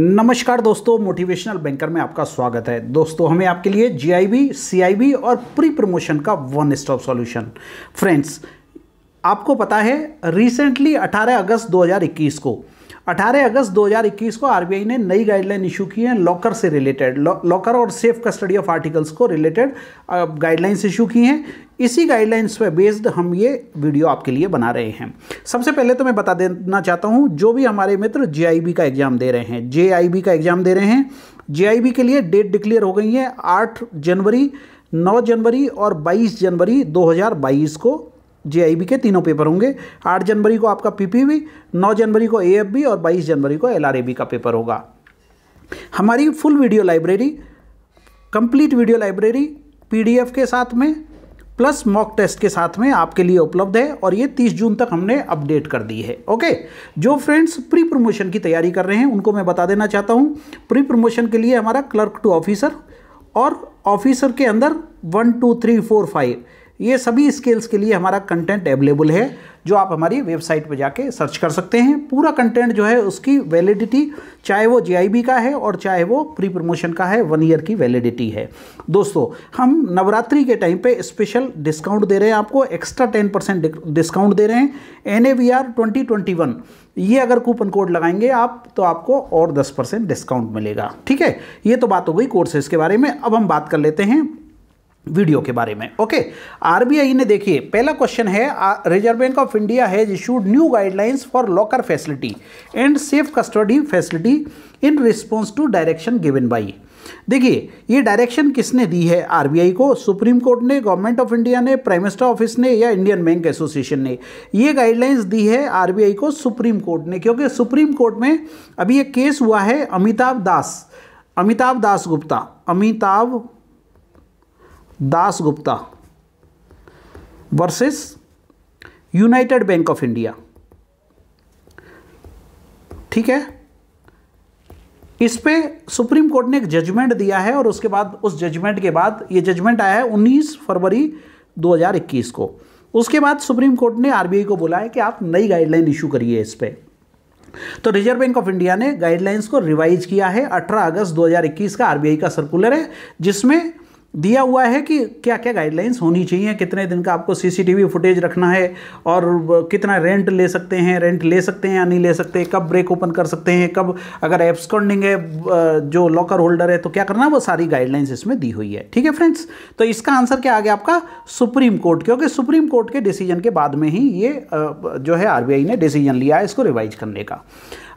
नमस्कार दोस्तों motivational banker में आपका स्वागत है दोस्तों हमें आपके लिए जीआईबी, सीआईबी और प्री प्रमोशन का वन स्टॉप सॉल्यूशन फ्रेंड्स आपको पता है रिसेंटली 18 अगस्त 2021 को 18 अगस्त 2021 को आरबीआई ने नई गाइडलाइन इशू की है लॉकर से रिलेटेड लॉकर और सेफ कस्टडी ऑफ आर्टिकल्स को रिलेटेड गाइडलाइंस इशू की हैं इसी गाइडलाइंस पर बेस्ड हम ये वीडियो आपके लिए बना रहे हैं सबसे पहले तो मैं बता देना चाहता हूँ जो भी हमारे मित्र जे का एग्ज़ाम दे रहे हैं जे का एग्ज़ाम दे रहे हैं जे के लिए डेट डिक्लेयर हो गई है आठ जनवरी नौ जनवरी और बाईस जनवरी दो को जे के तीनों पेपर होंगे 8 जनवरी को आपका पीपीबी 9 जनवरी को बी और 22 जनवरी को बी का पेपर होगा हमारी full video library complete video library PDF के साथ में प्लस मॉक टेस्ट के साथ में आपके लिए उपलब्ध है और ये 30 जून तक हमने अपडेट कर दी है ओके जो फ्रेंड्स प्री प्रमोशन की तैयारी कर रहे हैं उनको मैं बता देना चाहता हूँ प्री प्रमोशन के लिए हमारा क्लर्क टू ऑफिसर और ऑफिसर के अंदर one two three four five ये सभी स्केल्स के लिए हमारा कंटेंट अवेलेबल है जो आप हमारी वेबसाइट पर जाके सर्च कर सकते हैं पूरा कंटेंट जो है उसकी वैलिडिटी चाहे वो जीआईबी का है और चाहे वो प्री प्रमोशन का है वन ईयर की वैलिडिटी है दोस्तों हम नवरात्रि के टाइम पे स्पेशल डिस्काउंट दे रहे हैं आपको एक्स्ट्रा टेन परसेंट डिस्काउंट दे रहे हैं N A V R twenty twenty one ये अगर कूपन कोड लगाएंगे आप तो आपको और दस परसेंट डिस्काउंट मिलेगा ठीक है ये तो बात हो गई कोर्सेज के बारे में अब हम बात कर लेते हैं वीडियो के बारे में ओके आरबीआई ने देखिए पहला क्वेश्चन है Reserve Bank of India has issued new guidelines for locker facility and safe custody facility in response to direction given by देखिए ये डायरेक्शन किसने दी है आरबीआई को सुप्रीम कोर्ट ने गवर्नमेंट ऑफ इंडिया ने प्राइम मिनिस्टर ऑफिस ने या इंडियन बैंक एसोसिएशन ने ये गाइडलाइंस दी है आरबीआई को सुप्रीम कोर्ट ने क्योंकि सुप्रीम कोर्ट में अभी एक केस हुआ है Amitabh Das Amitabh Das Gupta Amitabh Das Gupta versus United Bank of India ठीक है इस पे सुप्रीम कोर्ट ने एक जजमेंट दिया है और उसके बाद उस जजमेंट के बाद ये जजमेंट आया है 19 फरवरी 2021 को उसके बाद सुप्रीम कोर्ट ने आरबीआई को बोला है कि आप नई गाइडलाइन इशू करिए इस पे तो रिजर्व बैंक ऑफ इंडिया ने गाइडलाइंस को रिवाइज किया है 18 अगस्त 2021 का आरबीआई का सर्कुलर है जिसमें दिया हुआ है कि क्या क्या गाइडलाइंस होनी चाहिए कितने दिन का आपको सीसीटीवी फुटेज रखना है और कितना रेंट ले सकते हैं रेंट ले सकते हैं या नहीं ले सकते कब ब्रेक ओपन कर सकते हैं कब अगर एब्सकॉन्डिंग है जो लॉकर होल्डर है तो क्या करना है वो सारी गाइडलाइंस इसमें दी हुई है ठीक है फ्रेंड्स तो इसका आंसर क्या आ गया आपका सुप्रीम कोर्ट क्योंकि सुप्रीम कोर्ट के डिसीजन के बाद में ही ये जो है आर ने डिसीजन लिया है इसको रिवाइज करने का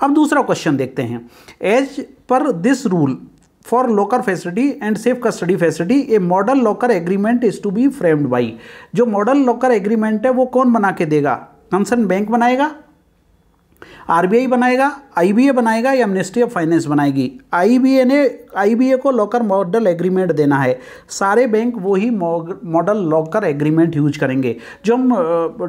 अब दूसरा क्वेश्चन देखते हैं as per this rule for locker facility and safe custody facility a model locker agreement is to be framed by जो मॉडल लॉकर एग्रीमेंट है वो कौन बना के देगा कंसर्न बैंक बनाएगा आरबीआई बनाएगा आई बनाएगा या मिनिस्ट्री ऑफ फाइनेंस बनाएगी आईबीए ने आई को लॉकर मॉडल एग्रीमेंट देना है सारे बैंक वही मॉडल लॉकर एग्रीमेंट यूज करेंगे जो हम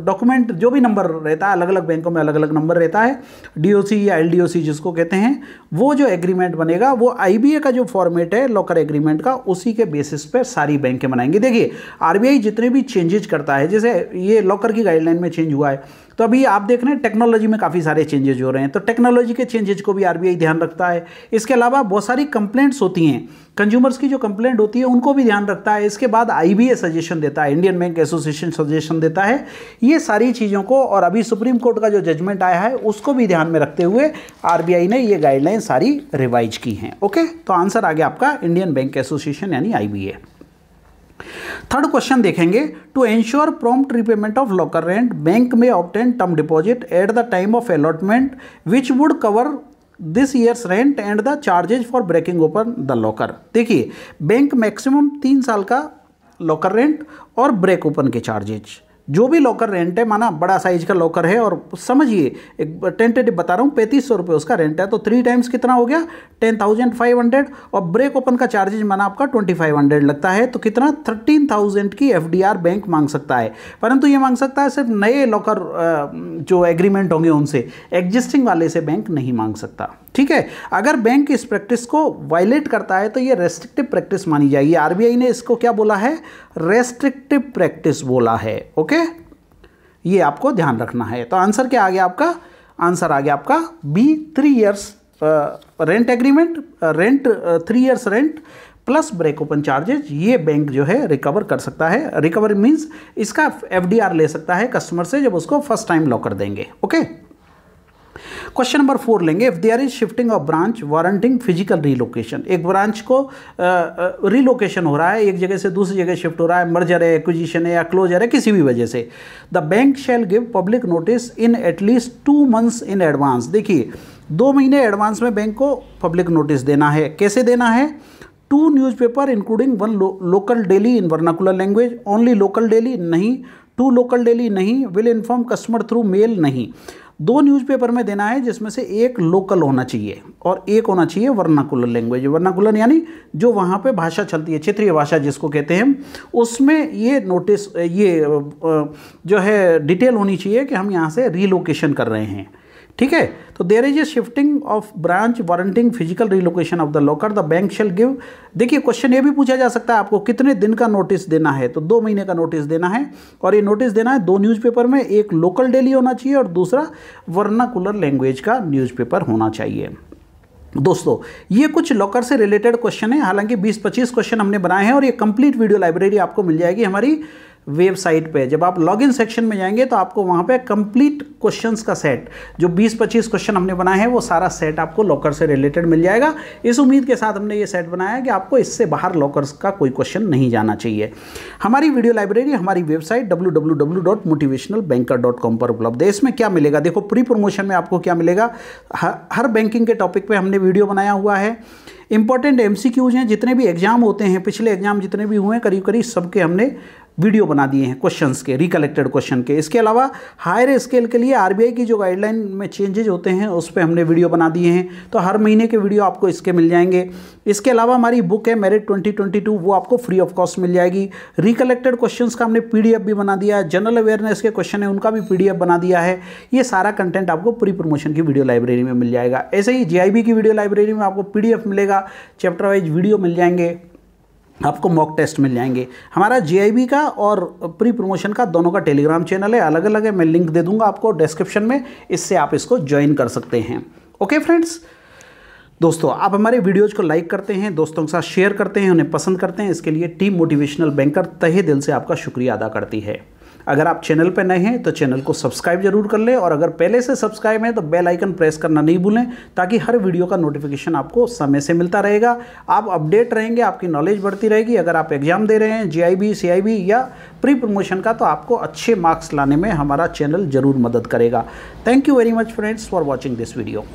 डॉक्यूमेंट जो भी नंबर रहता है अलग अलग बैंकों में अलग अलग नंबर रहता है डी या एल जिसको कहते हैं वो जो एग्रीमेंट बनेगा वो आई का जो फॉर्मेट है लॉकर एग्रीमेंट का उसी के बेसिस पर सारी बैंकें बनाएंगी देखिए आर जितने भी चेंजेज करता है जैसे ये लॉकर की गाइडलाइन में चेंज हुआ है तो अभी आप देख रहे हैं टेक्नोलॉजी में काफ़ी सारे चेंजेज हो रहे हैं तो टेक्नोलॉजी के चेंजेज को भी आरबीआई ध्यान रखता है इसके अलावा बहुत सारी कंप्लेन कंप्लेंट्स होती हैं कंज्यूमर्स की जो कंप्लेंट होती है उनको भी ध्यान रखता है इसके बाद आई सजेशन देता है इंडियन बैंक एसोसिएशन सजेशन देता है ये सारी चीज़ों को और अभी सुप्रीम कोर्ट का जो जजमेंट आया है उसको भी ध्यान में रखते हुए आर ने ये गाइडलाइन सारी रिवाइज की हैं ओके तो आंसर आ गया आपका इंडियन बैंक एसोसिएशन यानी आई थर्ड क्वेश्चन देखेंगे to ensure prompt repayment of locker rent bank में obtain term deposit at the time of allotment which would cover this years rent and the charges for breaking open the locker देखिए bank maximum तीन साल का locker rent और break open के charges जो भी locker rent है माना बड़ा साइज का लॉकर है और समझिए एक टेंटेटिव बता रहा हूँ पैंतीस सौ रुपये उसका रेंट है तो थ्री टाइम्स कितना हो गया टेन थाउजेंड फाइव हंड्रेड और ब्रेक ओपन का चार्जेज माना आपका ट्वेंटी फाइव हंड्रेड लगता है तो कितना थर्टीन थाउजेंड की एफ डी आर बैंक मांग सकता है परंतु ये मांग सकता है सिर्फ नए लॉकर जो एग्रीमेंट होंगे उनसे एग्जिस्टिंग वाले से बैंक नहीं मांग सकता ठीक है अगर बैंक इस प्रैक्टिस को वायलेट करता है तो ये रेस्ट्रिक्टिव प्रैक्टिस मानी जाएगी आरबीआई ने इसको क्या बोला है रेस्ट्रिक्टिव प्रैक्टिस बोला है ओके ये आपको ध्यान रखना है तो आंसर क्या आ गया आपका आंसर आ गया आपका B three years rent agreement rent three years rent plus break open charges ये बैंक जो है रिकवर कर सकता है रिकवर मीन्स इसका एफ ले सकता है कस्टमर से जब उसको फर्स्ट टाइम लॉकर देंगे ओके क्वेश्चन नंबर फोर लेंगे if there is shifting of branch warranting physical relocation एक ब्रांच को रिलोकेशन हो रहा है एक जगह से दूसरी जगह शिफ्ट हो रहा है मर्जर है एक्विजिशन है या क्लोजर है किसी भी वजह से the bank shall give public notice in at least two months in advance देखिए दो महीने एडवांस में बैंक को पब्लिक नोटिस देना है कैसे देना है two newspaper including one local daily in vernacular language only local daily नहीं टू लोकल डेली नहीं will inform customer through mail नहीं दो न्यूज़पेपर में देना है जिसमें से एक लोकल होना चाहिए और एक होना चाहिए वर्नाकुलर लैंग्वेज वर्नाकुलर यानी जो वहाँ पे भाषा चलती है क्षेत्रीय भाषा जिसको कहते हैं उसमें ये नोटिस ये जो है डिटेल होनी चाहिए कि हम यहाँ से रिलोकेशन कर रहे हैं ठीक है तो there is a shifting of branch warranting physical relocation of the locker the bank shall give देखिए क्वेश्चन ये भी पूछा जा सकता है आपको कितने दिन का नोटिस देना है तो दो महीने का नोटिस देना है और ये नोटिस देना है दो न्यूज़पेपर में एक लोकल डेली होना चाहिए और दूसरा वर्नाकुलर लैंग्वेज का न्यूज़पेपर होना चाहिए दोस्तों ये कुछ लॉकर से रिलेटेड क्वेश्चन है हालांकि 20-25 क्वेश्चन हमने बनाए हैं और ये कंप्लीट वीडियो लाइब्रेरी आपको मिल जाएगी हमारी वेबसाइट पे जब आप लॉगिन सेक्शन में जाएंगे तो आपको वहाँ पे कंप्लीट क्वेश्चंस का सेट जो 20-25 क्वेश्चन हमने बनाए हैं वो सारा सेट आपको लॉकर से रिलेटेड मिल जाएगा इस उम्मीद के साथ हमने ये सेट बनाया है कि आपको इससे बाहर लॉकर्स का कोई क्वेश्चन नहीं जाना चाहिए हमारी वीडियो लाइब्रेरी हमारी वेबसाइट डब्ल्यू पर उपलब्ध है इसमें क्या मिलेगा देखो प्री प्रमोशन में आपको क्या मिलेगा हर बैंकिंग के टॉपिक पर हमने वीडियो बनाया हुआ है इंपॉर्टेंट एम हैं जितने भी एग्जाम होते हैं पिछले एग्जाम जितने भी हुए हैं करीब करीब सबके हमने वीडियो बना दिए हैं क्वेश्चंस के रिकलेक्टेड क्वेश्चन के इसके अलावा हायर स्केल के लिए आरबीआई की जो गाइडलाइन में चेंजेज होते हैं उस पर हमने वीडियो बना दिए हैं तो हर महीने के वीडियो आपको इसके मिल जाएंगे इसके अलावा हमारी बुक है मेरिट टू वो आपको फ्री ऑफ कॉस्ट मिल जाएगी रिकलेक्टेड क्वेश्चन का हमने पी भी बना दिया है जनरल अवेयरनेस के क्वेश्चन है उनका भी पी बना दिया है ये सारा कंटेंट आपको प्री प्रमोशन की वीडियो लाइब्रेरी में मिल जाएगा ऐसे ही जे की वीडियो लाइब्रेरी में आपको पी मिलेगा चैप्टर वाइज वीडियो मिल जाएंगे आपको मॉक टेस्ट मिल जाएंगे हमारा जीआईबी का और प्री प्रमोशन का दोनों का टेलीग्राम चैनल है अलग अलग है मैं लिंक दे दूंगा आपको डिस्क्रिप्शन में इससे आप इसको ज्वाइन कर सकते हैं ओके फ्रेंड्स दोस्तों आप हमारे वीडियोज़ को लाइक करते हैं दोस्तों के साथ शेयर करते हैं उन्हें पसंद करते हैं इसके लिए टीम मोटिवेशनल बैंकर तहे दिल से आपका शुक्रिया अदा करती है अगर आप चैनल पर नए हैं तो चैनल को सब्सक्राइब जरूर कर लें और अगर पहले से सब्सक्राइब हैं तो बेल आइकन प्रेस करना नहीं भूलें ताकि हर वीडियो का नोटिफिकेशन आपको समय से मिलता रहेगा आप अपडेट रहेंगे आपकी नॉलेज बढ़ती रहेगी अगर आप एग्जाम दे रहे हैं जीआईबी सीआईबी या प्री प्रमोशन का तो आपको अच्छे मार्क्स लाने में हमारा चैनल जरूर मदद करेगा thank you very much friends for watching this video